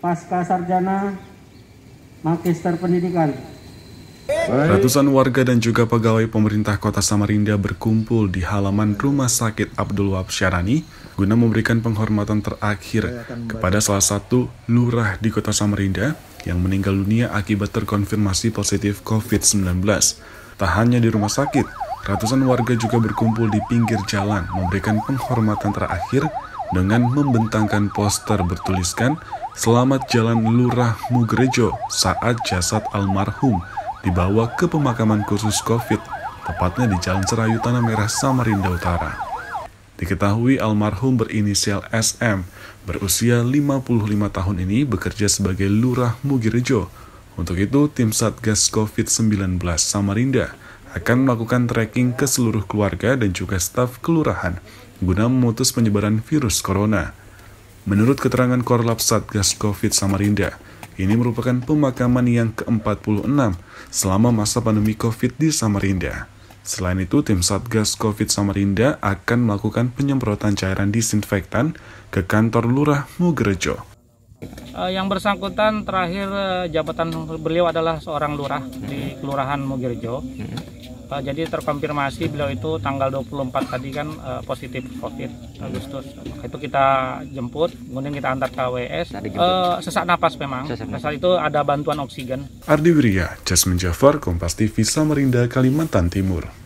pasca sarjana magister pendidikan. Ratusan warga dan juga pegawai pemerintah kota Samarinda berkumpul di halaman Rumah Sakit Abdul Wahab Syarani guna memberikan penghormatan terakhir kepada salah satu lurah di kota Samarinda yang meninggal dunia akibat terkonfirmasi positif COVID-19. Tak hanya di rumah sakit, ratusan warga juga berkumpul di pinggir jalan memberikan penghormatan terakhir dengan membentangkan poster bertuliskan Selamat Jalan Lurah Mugrejo saat jasad almarhum dibawa ke pemakaman khusus COVID, tepatnya di Jalan Serayu Tanah Merah, Samarinda Utara. Diketahui almarhum berinisial SM berusia 55 tahun ini bekerja sebagai Lurah Mugrejo. Untuk itu, tim Satgas COVID-19 Samarinda akan melakukan tracking ke seluruh keluarga dan juga staf kelurahan guna memutus penyebaran virus corona. Menurut keterangan Korlap Satgas Covid Samarinda, ini merupakan pemakaman yang ke-46 selama masa pandemi Covid di Samarinda. Selain itu, tim Satgas Covid Samarinda akan melakukan penyemprotan cairan disinfektan ke kantor Lurah Mugerejo. Eh, yang bersangkutan terakhir eh, jabatan beliau adalah seorang lurah di Kelurahan Mugerejo. Hmm uh, jadi terkonfirmasi beliau itu tanggal 24 tadi kan uh, positif COVID Agustus. itu kita jemput, kemudian kita antar ke AWS. Uh, eh, sesak napas memang. Sesak Saat itu ada bantuan oksigen. Ardi Wiria, Jasmine Jafar, Kompas TV, Samarinda, Kalimantan Timur.